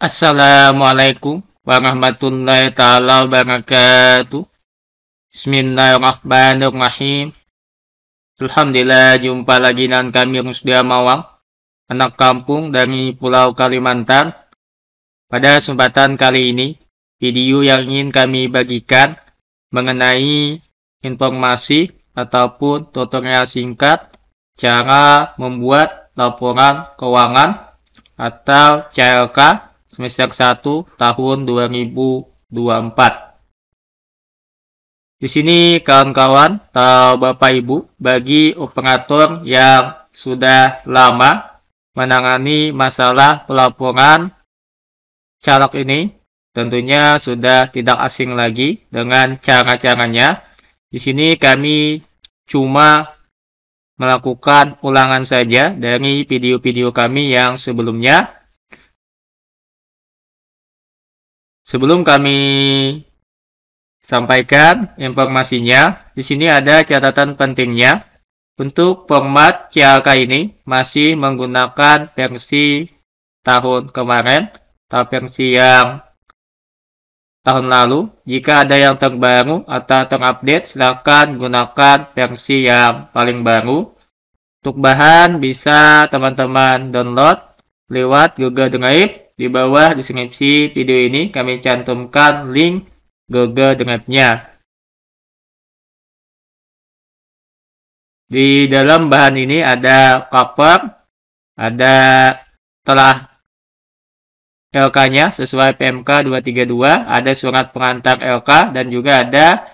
Assalamualaikum warahmatullahi taala wabarakatuh. Bismillahirrahmanirrahim. Alhamdulillah jumpa lagi dengan kami Rusdia Mawang, anak kampung dari Pulau Kalimantan. Pada kesempatan kali ini, video yang ingin kami bagikan mengenai informasi ataupun tutorial singkat cara membuat laporan keuangan atau CLK semester 1 tahun 2024. Di sini kawan-kawan, atau Bapak Ibu, bagi operator yang sudah lama menangani masalah pelaporan calok ini, tentunya sudah tidak asing lagi dengan cara-caranya. Di sini kami cuma melakukan ulangan saja dari video-video kami yang sebelumnya. Sebelum kami sampaikan informasinya, di sini ada catatan pentingnya. Untuk format CLK ini masih menggunakan versi tahun kemarin atau versi yang tahun lalu. Jika ada yang terbaru atau terupdate, silakan gunakan versi yang paling baru. Untuk bahan bisa teman-teman download lewat Google Drive di bawah deskripsi video ini kami cantumkan link Google Drive-nya. Di dalam bahan ini ada cover, ada telah LK-nya sesuai PMK 232, ada surat pengantar LK, dan juga ada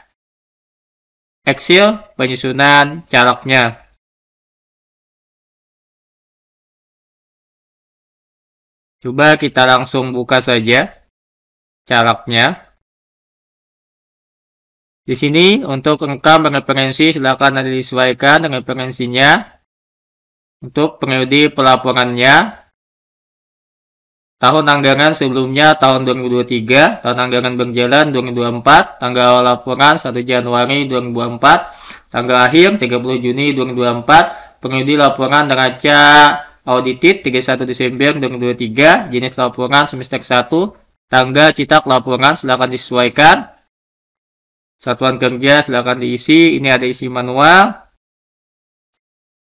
Excel penyusunan calegnya. Coba kita langsung buka saja calaknya. Di sini untuk rekam referensi silakan Anda disesuaikan dengan referensinya untuk periode pelaporannya. Tahun anggaran sebelumnya tahun 2023, tahun anggaran berjalan 2024, tanggal laporan 1 Januari 2024, tanggal akhir 30 Juni 2024, periode laporan neraca audited 31 Desember 2023, jenis laporan semester 1, tangga cetak laporan silakan disesuaikan, satuan kerja silakan diisi, ini ada isi manual,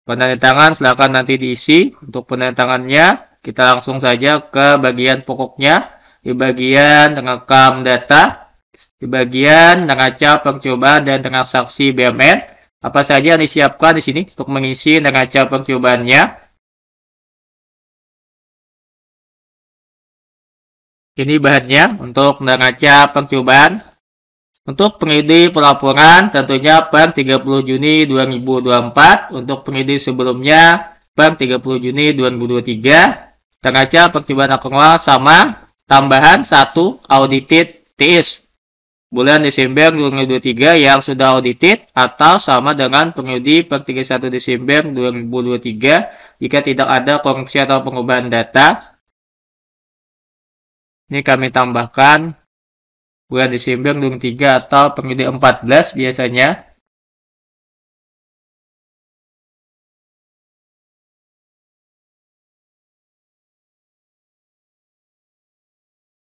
penandatangan silakan nanti diisi, untuk penandatangannya kita langsung saja ke bagian pokoknya, di bagian rekam data, di bagian tengah neraca percobaan dan tengah transaksi BMN apa saja yang disiapkan di sini untuk mengisi tengah neraca percobaannya, Ini bahannya untuk neraca percobaan. Untuk pengidi pelaporan tentunya per 30 Juni 2024. Untuk pengidi sebelumnya per 30 Juni 2023. Neraca percobaan akumulasi sama tambahan satu audited TIS bulan Desember 2023 yang sudah audited atau sama dengan pengidi per 31 Desember 2023 jika tidak ada koreksi atau pengubahan data ini kami tambahkan bulan Desember 2003 atau periode 14 biasanya.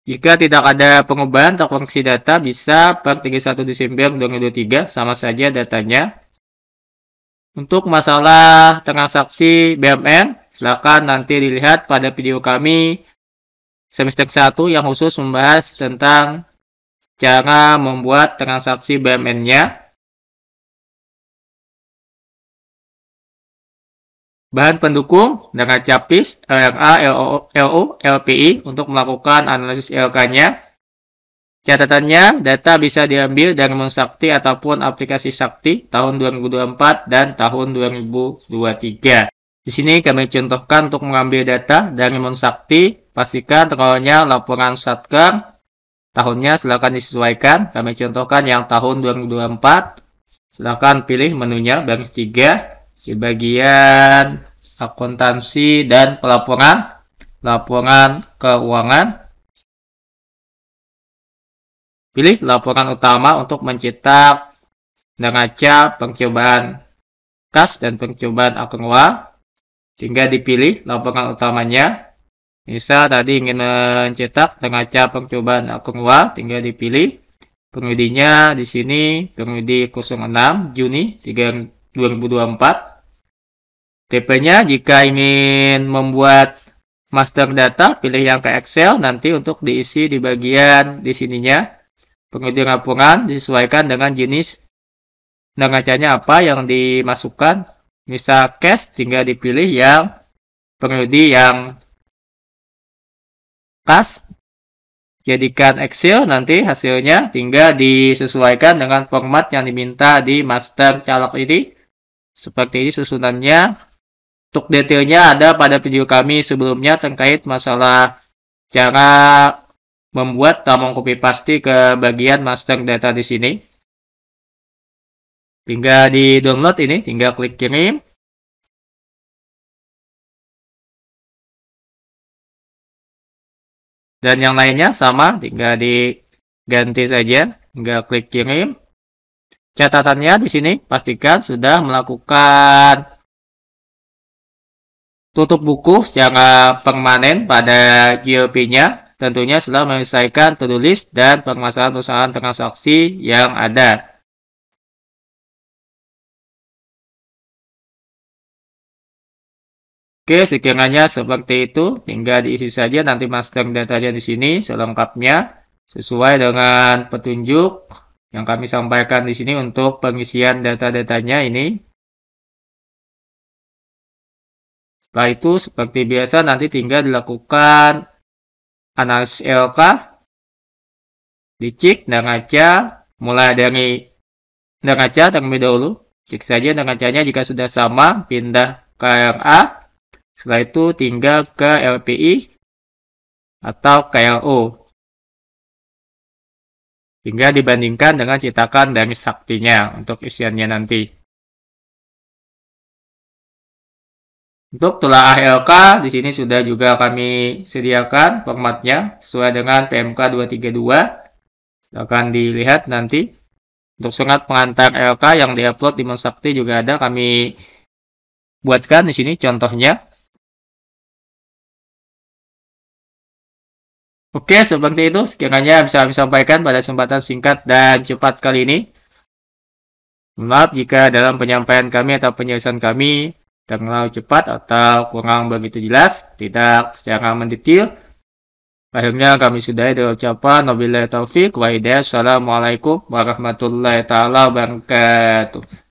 Jika tidak ada pengubahan atau koneksi data, bisa per 31 Desember 2023 sama saja datanya. Untuk masalah transaksi BMN, silakan nanti dilihat pada video kami semester 1 yang khusus membahas tentang cara membuat transaksi BMN-nya. Bahan pendukung dengan CAPIS, LRA, LO, LPI untuk melakukan analisis LK-nya. Catatannya, data bisa diambil dari monsakti ataupun aplikasi Sakti tahun 2024 dan tahun 2023. Di sini kami contohkan untuk mengambil data dari monsakti. Pastikan tahunnya laporan Satker. Tahunnya silakan disesuaikan. Kami contohkan yang tahun 2024. Silakan pilih menunya baris 3 di bagian akuntansi dan pelaporan, laporan keuangan. Pilih laporan utama untuk mencetak neraca percobaan kas dan percobaan akun uang. Tinggal dipilih laporan utamanya bisa tadi ingin mencetak cap percobaan Akungwa, tinggal dipilih. Pengudinya di sini pengudi 06 Juni 3, 2024. TP-nya jika ingin membuat master data, pilih yang ke Excel nanti untuk diisi di bagian di sininya. pengudi rapungan disesuaikan dengan jenis neracanya apa yang dimasukkan. Misal cash tinggal dipilih yang pengudi yang kas jadikan Excel nanti hasilnya tinggal disesuaikan dengan format yang diminta di master calok ini seperti ini susunannya untuk detailnya ada pada video kami sebelumnya terkait masalah cara membuat tamong copy paste ke bagian master data di sini tinggal di download ini tinggal klik kirim Dan yang lainnya sama, tinggal diganti saja, tinggal klik kirim. Catatannya di sini pastikan sudah melakukan tutup buku secara permanen pada GLP nya tentunya setelah menyelesaikan to-do list dan permasalahan perusahaan transaksi yang ada. Oke, sekiranya seperti itu, tinggal diisi saja nanti master datanya di sini selengkapnya sesuai dengan petunjuk yang kami sampaikan di sini untuk pengisian data-datanya ini. Setelah itu, seperti biasa nanti tinggal dilakukan analisis LK, dicek dan ngaca mulai dari dan ngaca terlebih dahulu. Cek saja dan ngacanya jika sudah sama, pindah ke RA setelah itu tinggal ke LPI atau KLO. Hingga dibandingkan dengan cetakan dari saktinya untuk isiannya nanti. Untuk telah ALK, di sini sudah juga kami sediakan formatnya sesuai dengan PMK 232. Silahkan dilihat nanti. Untuk surat pengantar LK yang diupload di Monsakti juga ada kami buatkan di sini contohnya Oke, seperti itu sekiranya bisa kami sampaikan pada kesempatan singkat dan cepat kali ini. Maaf jika dalam penyampaian kami atau penjelasan kami terlalu cepat atau kurang begitu jelas, tidak secara mendetail. Akhirnya kami sudah dengan ucapan Wabillahi taufiq wa Assalamualaikum warahmatullahi taala wabarakatuh.